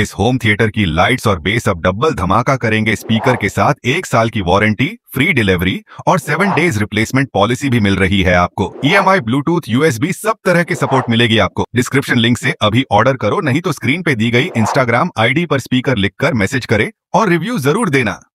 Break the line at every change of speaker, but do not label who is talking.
इस home theatre की lights और बेस अब डबल धमाका करेंगे स्पीकर के साथ एक साल की वारंटी फ्री डिलीवरी और सेवन डेज रिप्लेसमेंट पॉलिसी भी मिल रही है आपको ई ब्लूटूथ यूएसबी सब तरह की सपोर्ट मिलेगी आपको डिस्क्रिप्शन लिंक से अभी ऑर्डर करो नहीं तो स्क्रीन पे दी गई इंस्टाग्राम आईडी पर स्पीकर लिखकर मैसेज करे और रिव्यू जरूर देना